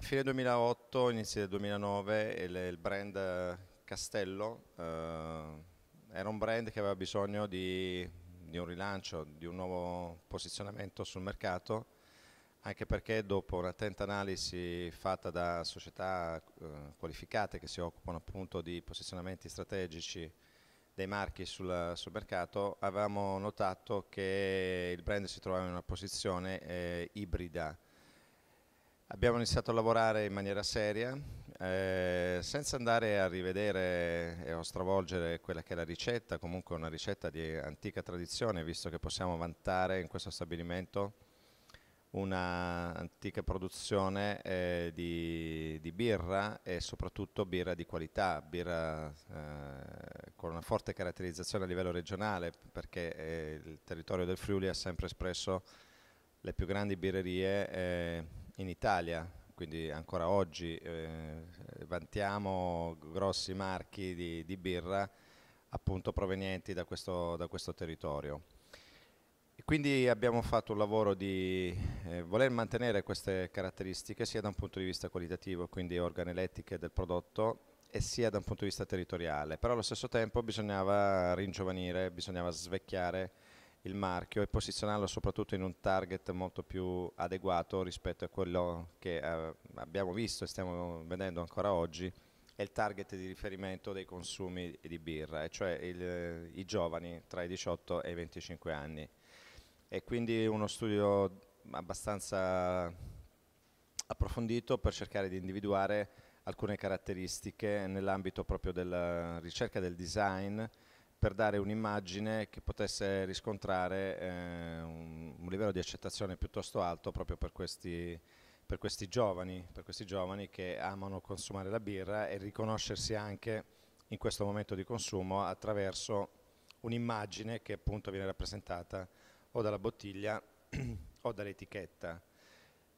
A fine 2008, inizio del 2009, il, il brand eh, Castello eh, era un brand che aveva bisogno di, di un rilancio, di un nuovo posizionamento sul mercato anche perché dopo un'attenta analisi fatta da società eh, qualificate che si occupano appunto di posizionamenti strategici dei marchi sul, sul, mercato, avevamo notato che il brand si trovava in una posizione eh, ibrida, Abbiamo iniziato a lavorare in maniera seria, eh, senza andare a rivedere eh, o stravolgere quella che è la ricetta, comunque una ricetta di antica tradizione, visto che possiamo vantare in questo stabilimento un'antica produzione eh, di, di, birra e soprattutto birra di qualità, birra eh, con una forte caratterizzazione a livello regionale, perché eh, il territorio del Friuli ha sempre espresso le più grandi birrerie eh, in Italia, quindi ancora oggi eh, vantiamo grossi marchi di, di birra appunto provenienti da questo, da questo, territorio. Quindi abbiamo fatto un lavoro di eh, voler mantenere queste caratteristiche sia da un punto di vista qualitativo, quindi organelettiche del prodotto, e sia da un punto di vista territoriale, però allo stesso tempo bisognava ringiovanire, bisognava svecchiare il marchio e posizionarlo soprattutto in un target molto più adeguato rispetto a quello che eh, abbiamo visto e stiamo vedendo ancora oggi è il target di riferimento dei consumi di birra, e cioè il, i giovani tra i 18 e i 25 anni. E quindi uno studio abbastanza approfondito per cercare di individuare alcune caratteristiche nell'ambito proprio della ricerca del design per dare un'immagine che potesse riscontrare eh, un, un, livello di accettazione piuttosto alto proprio per questi, per, questi giovani, per questi, giovani, che amano consumare la birra e riconoscersi anche in questo momento di consumo attraverso un'immagine che appunto viene rappresentata o dalla bottiglia o dall'etichetta.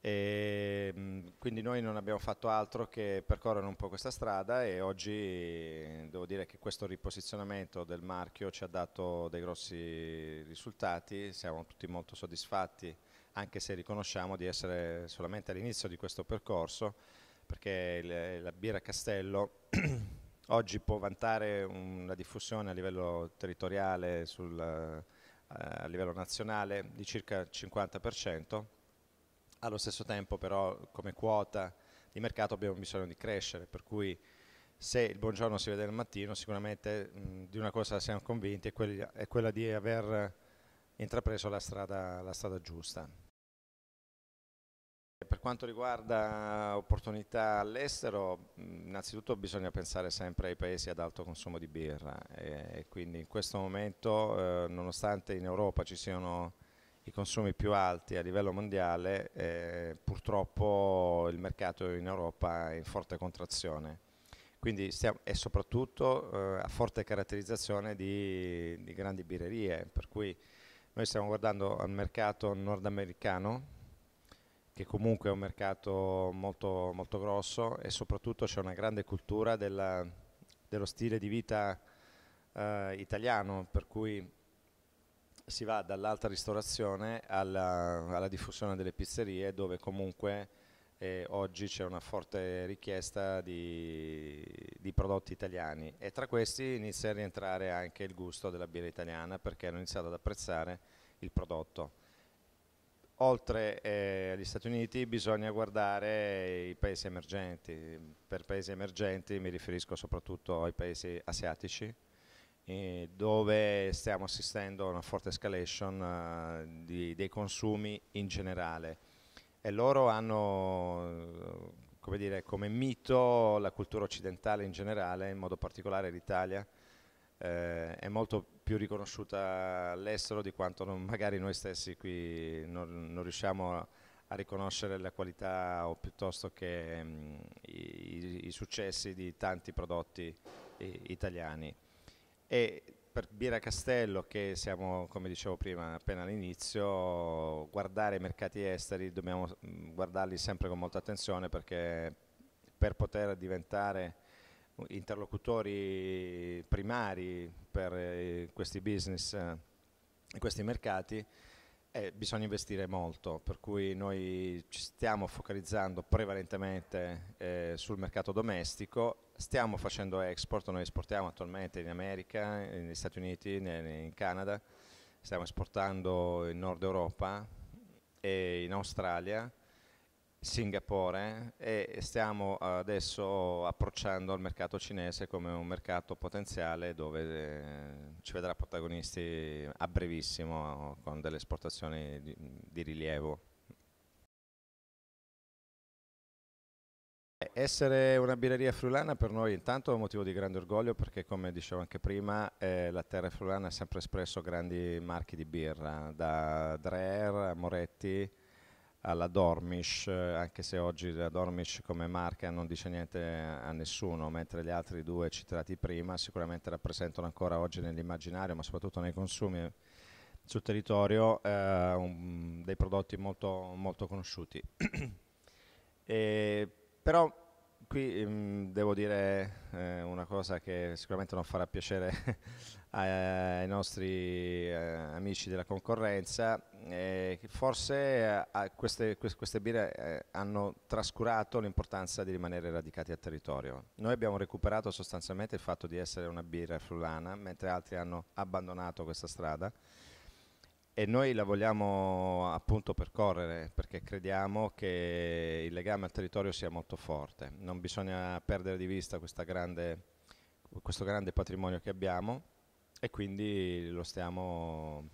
E, ehm, quindi noi non abbiamo fatto altro che percorrere un po' questa strada e oggi eh, devo dire che questo riposizionamento del marchio ci ha dato dei grossi risultati, siamo tutti molto soddisfatti anche se riconosciamo di essere solamente all'inizio di questo percorso perché il, la birra Castello oggi può vantare una diffusione a livello territoriale, sul, eh, a livello nazionale di circa il 50% allo stesso tempo però come quota di mercato abbiamo bisogno di crescere, per cui se il buongiorno si vede nel mattino sicuramente mh, di una cosa siamo convinti è, quelli, è quella di aver intrapreso la strada, la strada giusta. Per quanto riguarda opportunità all'estero, innanzitutto bisogna pensare sempre ai paesi ad alto consumo di birra e quindi in questo momento, eh, nonostante in Europa ci siano i consumi più alti a livello mondiale, eh, purtroppo il mercato in Europa è in forte contrazione. Quindi stiamo, e soprattutto eh, a forte caratterizzazione di, di, grandi birrerie, per cui noi stiamo guardando al mercato nordamericano, che comunque è un mercato molto, molto grosso e soprattutto c'è una grande cultura della, dello stile di vita eh, italiano, per cui si va dall'alta ristorazione alla, alla, diffusione delle pizzerie dove comunque eh, oggi c'è una forte richiesta di, di, prodotti italiani e tra questi inizia a rientrare anche il gusto della birra italiana perché hanno iniziato ad apprezzare il prodotto. Oltre eh, agli Stati Uniti bisogna guardare i paesi emergenti, per paesi emergenti mi riferisco soprattutto ai paesi asiatici, dove stiamo assistendo a una forte escalation eh, di, dei consumi in generale e loro hanno eh, come, dire, come mito la cultura occidentale in generale, in modo particolare l'Italia, eh, è molto più riconosciuta all'estero di quanto non, magari noi stessi qui non, non riusciamo a, a, riconoscere la qualità o piuttosto che mh, mm, i, i, successi di tanti prodotti i, eh, italiani. E per Bira Castello, che siamo, come dicevo prima, appena all'inizio, guardare i mercati esteri dobbiamo guardarli sempre con molta attenzione perché per poter diventare interlocutori primari per eh, questi business e eh, questi mercati eh, bisogna investire molto, per cui noi ci stiamo focalizzando prevalentemente eh, sul mercato domestico, stiamo facendo export, noi esportiamo attualmente in America, negli Stati Uniti, in Canada, stiamo esportando in Nord Europa e in Australia Singapore eh, e stiamo adesso approcciando al mercato cinese come un mercato potenziale dove eh, ci vedrà protagonisti a brevissimo con delle esportazioni di, rilievo. Essere una birreria friulana per noi intanto è un motivo di grande orgoglio perché come dicevo anche prima eh, la terra friulana ha sempre espresso grandi marchi di birra da Dreher a Moretti alla Dormish, eh, anche se oggi la Dormish come marca non dice niente a nessuno, mentre gli altri due citati prima sicuramente rappresentano ancora oggi nell'immaginario, ma soprattutto nei consumi sul territorio, eh, un, dei prodotti molto, molto conosciuti. e, però qui mh, mm, devo dire eh, una cosa che sicuramente non farà piacere ai nostri eh, amici della concorrenza, eh, forse eh, queste, queste, birre eh, hanno trascurato l'importanza di rimanere radicati al territorio. Noi abbiamo recuperato sostanzialmente il fatto di essere una birra frullana, mentre altri hanno abbandonato questa strada e noi la vogliamo appunto percorrere perché crediamo che il legame al territorio sia molto forte. Non bisogna perdere di vista grande, questo grande patrimonio che abbiamo e quindi lo stiamo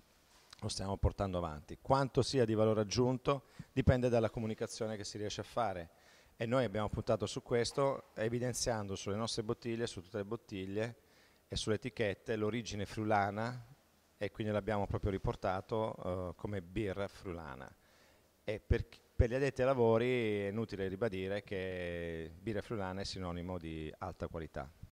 lo stiamo portando avanti. Quanto sia di valore aggiunto dipende dalla comunicazione che si riesce a fare e noi abbiamo puntato su questo evidenziando sulle nostre bottiglie, su tutte le bottiglie e sulle etichette l'origine frulana e quindi l'abbiamo proprio riportato eh, come birra frulana. E per, per gli addetti ai lavori è inutile ribadire che birra frulana è sinonimo di alta qualità.